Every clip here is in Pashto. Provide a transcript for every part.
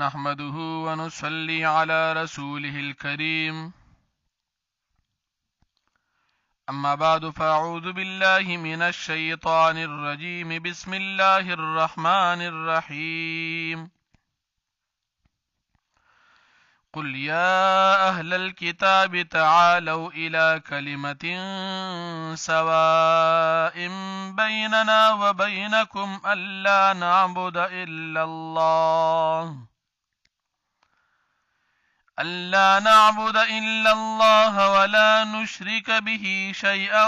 نحمده ونصلي على رسوله الكريم أما بعد فأعوذ بالله من الشيطان الرجيم بسم الله الرحمن الرحيم قل يا أهل الكتاب تعالوا إلى كلمة سواء بيننا وبينكم ألا نعبد إلا الله ألا نعبد إلا الله ولا نشرك به شيئا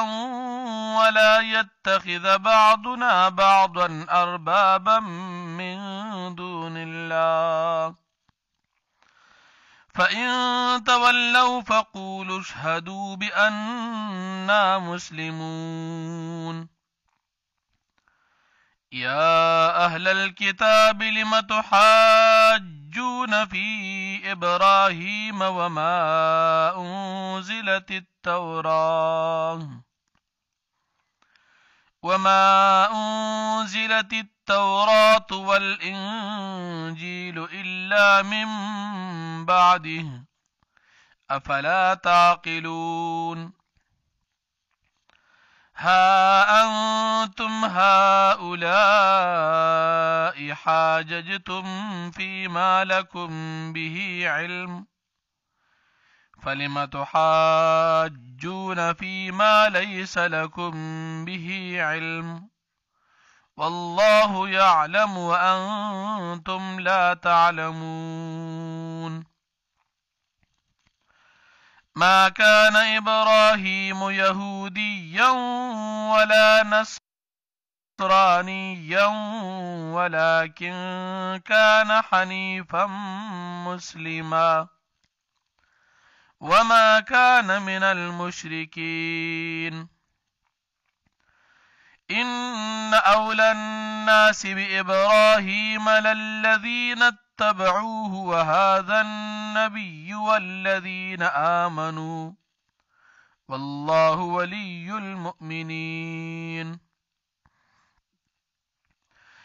ولا يتخذ بعضنا بعضا أربابا من دون الله فإن تولوا فقولوا اشهدوا بأننا مسلمون يا أهل الكتاب لم تحاجون فيه إبراهيم وما أنزلت التوراة وما أنزلت التوراة والإنجيل إلا من بعده أفلا تعقلون ها أنتم هؤلاء حاججتم فيما لكم به علم فلم تحاجون فيما ليس لكم به علم والله يعلم وأنتم لا تعلمون ما كان إبراهيم يهوديا ولا نصرا نصرانيا ولكن كان حنيفا مسلما وما كان من المشركين إن أولى الناس بإبراهيم للذين اتبعوه وهذا النبي والذين آمنوا والله ولي المؤمنين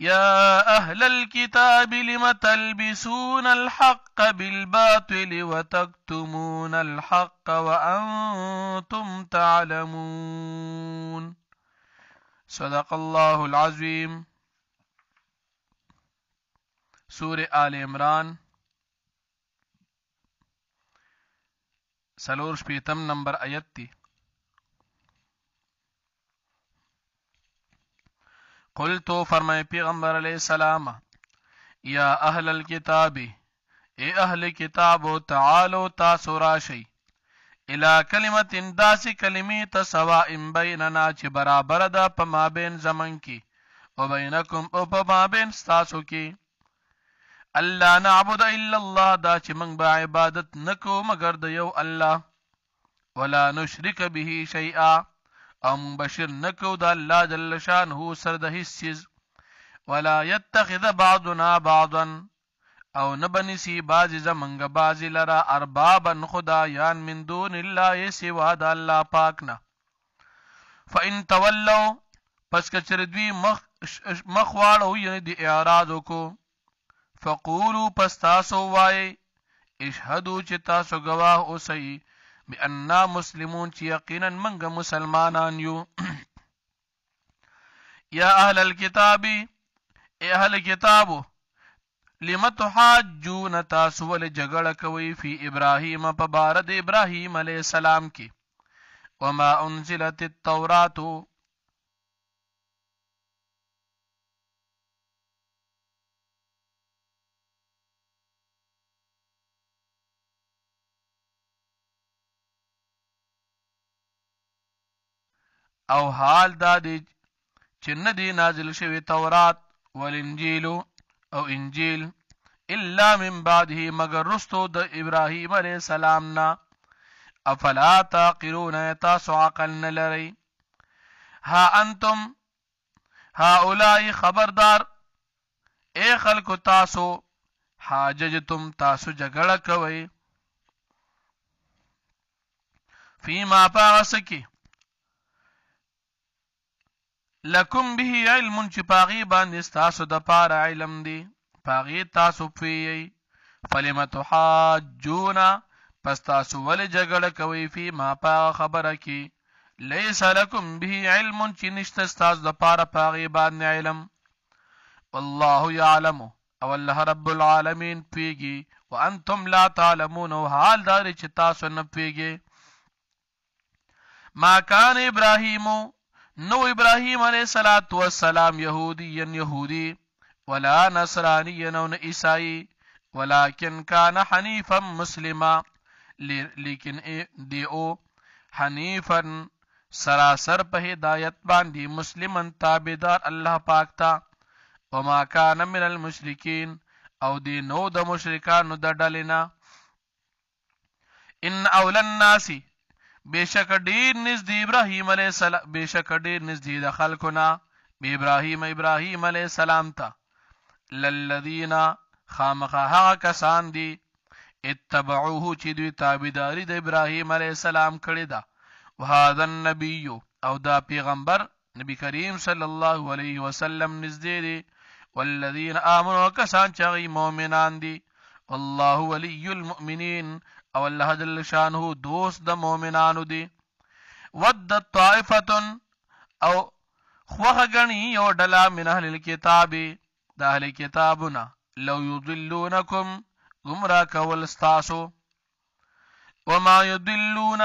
يا أهل الكتاب لم تلبسون الحق بالباطل وتكتمون الحق وأنتم تعلمون صدق الله العظيم سورة آل عمران سلور شپیتم نمبر آیت قل تو فرمائے پیغمبر علیہ السلام یا اہل الكتاب اے اہل کتاب تعالو تاسو راشئ الى کلمت داس کلمی ته سوا ام بیننا چې برابر ده په مابین زمن کې او بینکم او په مابین ستاسو کې الله نعبد الا الله دا چې موږ به عبادت نکو مگر د یو الله ولا نشرک به شیئا ام بشیر نکو د الله جل شانه سره د هیڅ چیز ولا يتخذ بعضنا بعضا او نبنی سی بازی زمنگ بازی لرا اربابا خدایان من دون الله سوا د الله پاکنا فان تولوا پس کچر دوی مخ مخواړو یعنی د اعراض کو فقولو پس تاسو وای اشهدو چې تاسو گواه اوسئ باننا مسلمون چې یقینا منګه مسلمانان یو اهل الكتاب اهل الكتاب لم تحاجون تاسو ول جګړه کوي فی ابراهیم په بار السلام کې وما انزلت التوراة او حال دا دی چې نه دی نازل شوی تورات والانجیل او انجیل الا من بعده مگر رستو د ابراهیم علیه السلام نه افلا تاقلون تاسو عقل نه لرئ ها انتم هؤلاء خبردار اے خلکو تاسو حاججتم تاسو جګړه کوئ فيما پاغسکی لکم به علم چې پاغي باندې تاسو د پاره علم دی پاغي تاسو پیي فلم تحاجون پس تاسو ول جګړه کوي فی ما پا خبره کی لیس لکم به علم چې نشته تاسو د پاره پاغي باندې علم والله یعلم او الله رب العالمین پیږي وانتم لا تعلمون او حال دار چې تاسو نه پیږي ما کان ابراهیم نو ابراهيم عليه الصلاه والسلام يهودي يهودي ولا نصراني نو عيسائي ولكن كان حنيفا مسلما لیکن دی او حنیفا سراسر په هدایت باندې مسلمان تابعدار الله پاک تا وما كان من المشركين او دی نو د مشرکانو د ډلینا ان اول الناس بے شک دیر نزد ابراہیم علیہ السلام بے شک دیر نزد دخل کنا بے ابراہیم ابراہیم علیہ السلام تا للذین خامقہا کسان دی اتبعوه چی دوی تابداری دا ابراہیم علیہ السلام کڑی دا وہادا نبیو او دا پیغمبر نبی کریم صلی اللہ علیہ وسلم نزدی دی والذین آمنوا کسان چاگی مومنان دی واللہ ولی المؤمنین او الله جل شانه دوست د مؤمنانو دی ود طائفه او خوخه غنی یو ډلا من اهل الكتاب د اهل کتابنا لو يضلونکم گمراه کول استاسو وما يضلون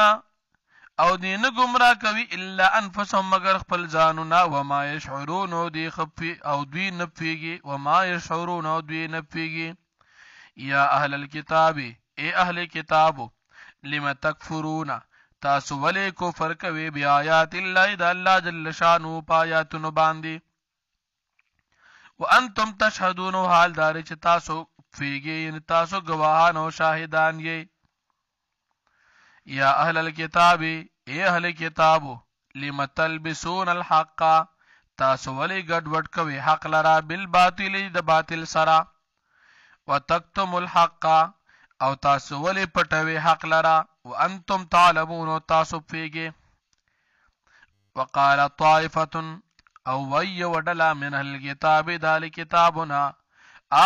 او دین گمراه کوي الا انفسهم مگر خپل ځانونه وما يشعرون دی خفي او دوی نفيږي وما يشعرون او دوی نفيږي یا اهل الكتابي اے اهل کتاب لم تکفرون تاسو ولې کفر کوي بیا آیات الله د الله جل شانو پایاتونو باندې وانتم تشهدون حال دار چې تاسو فیږي ان تاسو گواهان او شاهدان یې یا اهل الكتاب اے اهل کتاب لم تلبسون الحق تاسو ولې ګډوډ کوي حق لرا بالباطل د باطل سره وتکتم الحق او تاسو ولې پټوي حق لرا وانتم تعلمون او تاسو پیږي وقال طائفه او وی وډلا من الكتاب دال کتابنا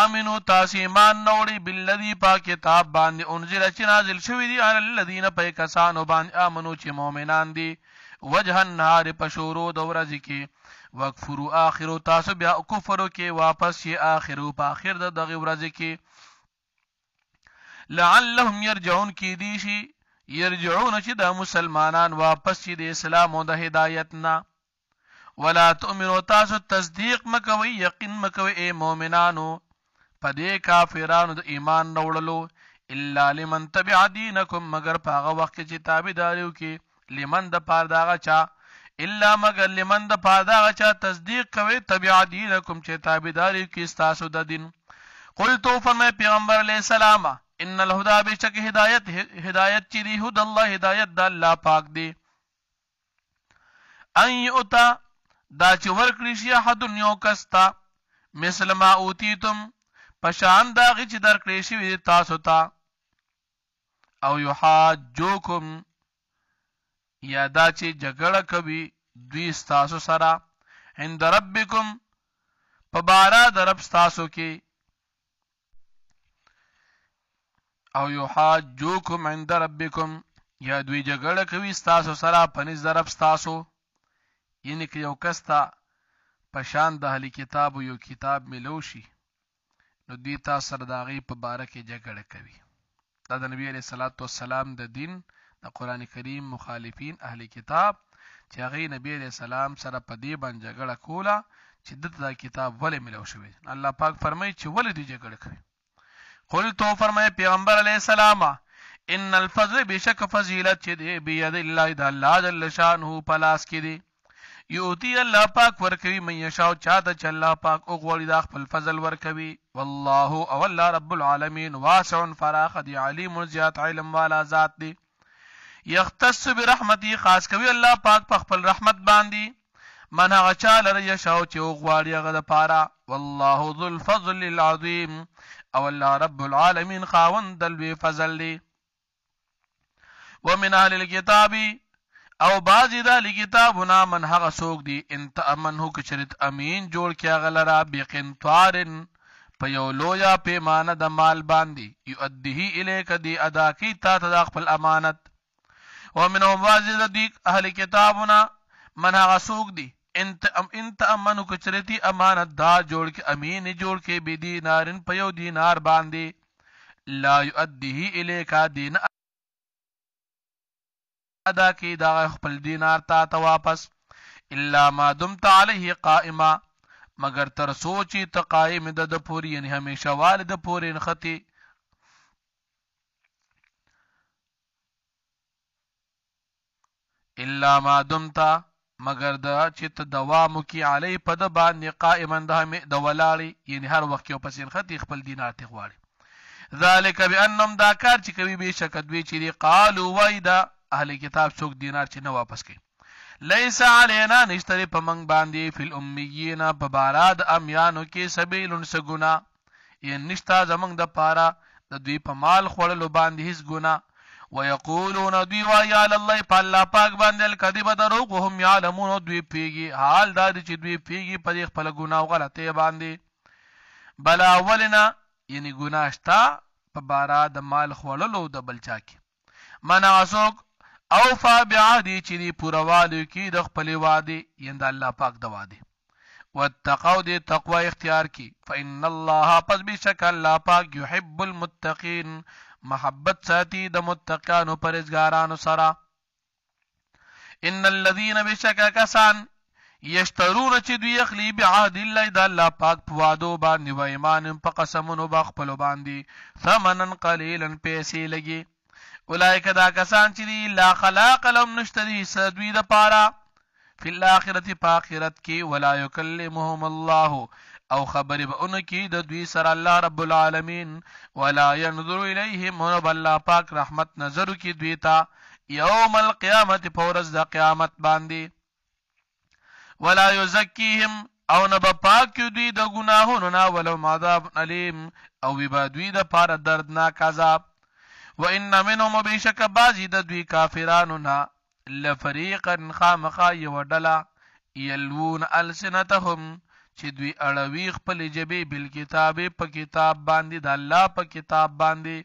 امنو تاسو ایمان نوړي بالذي پا کتاب باندې انزل چې نازل شوی دی علی الذين پیکسانو باندې امنو چې مؤمنان دي وجه النار پشورو دور ذکی وکفروا اخر تاسو بیا کفرو کې واپس یې اخرو په اخر د دغه ورځ کې لعلهم يرجعون کې دي شي يرجعون چې د مسلمانان واپس شي د اسلام او د هدایت نه ولا تؤمنوا تاسو تصدیق مکوي یقین مکوي اي مؤمنانو پدې کافرانو د ایمان نوړلو الا لمن تبع دينكم مگر پاغه وخت چې تابعداریو کې لمن د پاره داغه چا الا مگر لمن د پاره داغه چا تصدیق کوي تبع دينكم چې تابعداریو کې تاسو د دین قلتو فرمای پیغمبر علیہ السلام ان الهدى بشک هدایت هدایت چې دی هدا الله هدایت د الله پاک دی ان یوتا دا چې ورکړي شي حد یو کستا مثل ما اوتیتم پشان دا غي چې درکړي شي تاسو ته او یحاجوکم یا دا چې جګړه کوي دوی ستاسو سره عند ربکم په بارا د رب ستاسو کې او یحاجوکم عند ربکم یا دوی جګړه کوي ستاسو سره پنځ ضرب ستاسو یعنی که یو کس ته په شان د اهلی کتاب یو کتاب ملو شي نو دوی تا سره د هغې په باره کې جګړه کوي دا د نبی علیه صلات وسلام د دین د قرآن کریم مخالفین اهلی کتاب چې هغې نبی علیه السلام سره په دې باندې جګړه کوله چې دته دا کتاب ولې ملو شوی الله پاک فرمایي چې ولې دوی جګړه کوي قل تو فرمای پیغمبر علیہ السلام ان الفضل بشک فضیلت چې دی بيد الله د الله جل شانه پلاس کې دی یوتی الله پاک ورکوي مې شاو چا د چ الله پاک او غوړي د خپل فضل ورکوي والله او الله رب العالمین واسع فراخ دی علیم زیات علم والا ذات دی یختص برحمتی خاص کوي الله پاک په خپل رحمت باندې من هغه چا لره یشاو چې او غواړي هغه د پاره والله ذو الفضل العظیم او الله رب العالمین خاوند دلوی فضل دی ومن اهل الكتاب او بعضی دا لکتابنا من هغه سوق دی انت امن هو کچریت امین جوړ کیا غلرا بقنطارن په یو لویا پیمانه د مال باندې یو ادهی الیک دی ادا کی تا ته خپل امانت ومنهم بعض د دې اهل کتابنا من هغه سوق دی ان تأمنو کچرتی امانت دا جوړ کې امین جوړ کې بی دینارن په یو دینار باندې لا یؤدیه الیکا دین ادا کې دا خپل دینار تا ته واپس الا ما دمت علیه قائما مگر تر سوچي ته قائم د د پوری یعنی همیشه والد پوری نختی الا ما دمت مگر دا چې ته دوام وکي علی په د باندې قائما د د ولاړی یعنی هر وخت یو پسین ختی خپل دین اته غواړي ذالک بانهم دا کار چې کوي به شک دوی چې قالو وای دا اهل کتاب څوک دینار چې نه واپس کوي لیس علینا نشتری په منګ باندې فل امیین په باراد امیانو کې سبیل سګنا یعنی نشتا زمنګ د پاره د دوی په مال خوړلو باندې هیڅ ګنا ويقولون دوی وای علی الله په الله پاک باندې الکذب دروغ وهم یعلمون دوی پیږي حال دا چې دوی پیږي په خپل ګناه او غلطه باندې بل اولنا یعنی ګناه شتا په بارا د مال خوړلو د بلچا کې مناسوک او فا بعادی چې دی پوروالو کې د خپل وادي یند الله پاک د وادي واتقوا دی تقوا اختیار کی فإن الله پس بشک الله پاک يحب المتقين محبت ساتي د متقانو پرزګارانو سره ان الذين بشکا کسان یشترون چې دوی اخلی بعهد الله د الله پاک په وعدو باندې و ایمان په قسمونو با خپل باندې ثمنن قلیلا پیسې لګي اولایک دا کسان چې دی لا خلاق لهم نشتری سدوی د پاره فی الاخرته په اخرت کې ولا یکلمهم الله او خبرې به اون کې د دوی سره الله رب العالمین ولا ينظر الیهم رب الله پاک رحمت نظر کې دوی ته یوم القیامت فورز د قیامت باندې ولا یزکیهم او نه به پاک دوی د ګناهونو نه ولهم عذاب الیم او به دوی د پاره دردناک عذاب وان منهم بشک بعضی د دوی کافرانو نه لفریقا خامخا یو ډله یلوون السنتهم چې دوی اړوي خپل جبې بل کتابې په کتاب باندې د الله په کتاب باندې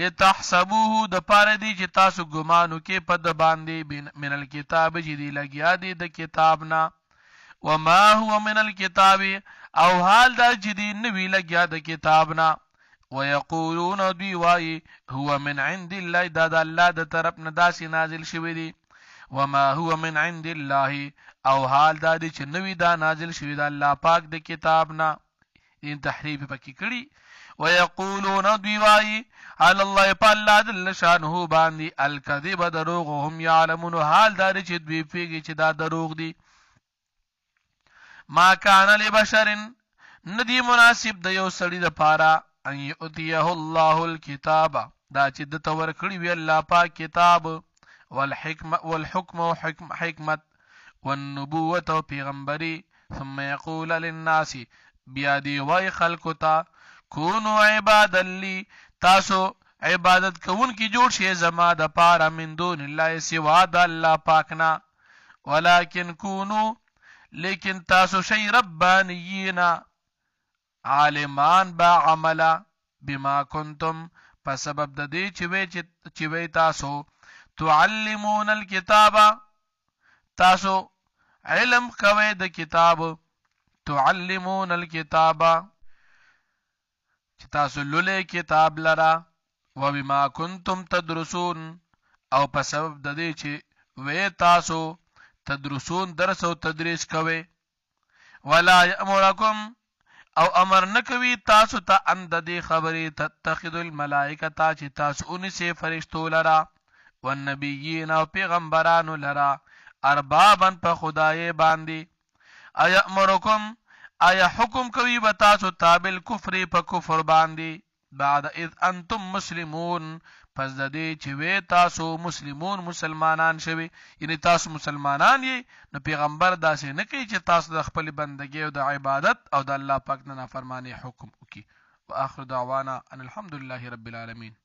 لتحسبوه د پاره دی چې تاسو ګمان وکې په د باندې من الکتاب چې دی لګیا دی د کتاب نه وما هو من الکتاب او حال دا چې دی نوی لګیا د کتاب نه ويقولون دوی وای هو من عند الله دا د الله د طرف نه داسې نازل شوی دی وما هو من عند الله او حال دا دی چې نوی دا نازل شوی دا الله پاک د کتاب نه ان تحریف پکې کړی ويقولون دوی وایي على الله په الله جل شانه باندې الکذب دروغ هم يعلمون حال دا دی چې دوی پیږي چې دا دروغ دی ما کان لبشر ندی مناسب د یو سړي د پاره ان یؤتیه الله الكتاب دا چې د تور کړی وی الله پاک کتاب والحکم والحکم او حکمت والنبوت او پیغمبري ثم يقول للناس بیا دی وای خلکو ته کونو عباد لی تاسو عبادت کوون کی جوړ شي زما د پاره من دون الله سوا د الله پاکنا ولكن كونوا لیکن تاسو شي ربانیینا عالمان با عملا بما کنتم په سبب د دې چې وې چې وې تاسو تعلمون الكتاب تاسو علم کوي د کتاب تعلمون الكتاب چې تاسو لولې کتاب لرا و بما كنتم تدرسون او په سبب د دې چې وې تاسو تدرسون درس او تدریس کوي ولا یامرکم او امر نکوي تاسو ته تا اند دې خبرې تتخذ الملائکه چې تاسو اونې سي فرشتو لرا والنبیین او پیغمبرانو لرا اربابن په خدای باندې ایا امرکم ایا حکم کوي به تاسو تابل کفر په کفر باندې بعد اذ انتم مسلمون پس د دې چې وې تاسو مسلمون مسلمانان شوي یعنی تاسو مسلمانان یې نو پیغمبر داسې نه کوي چې تاسو د خپل بندګۍ او د عبادت او د الله پاک نه نافرمانی حکم وکي واخر دعوانا ان الحمد لله رب العالمین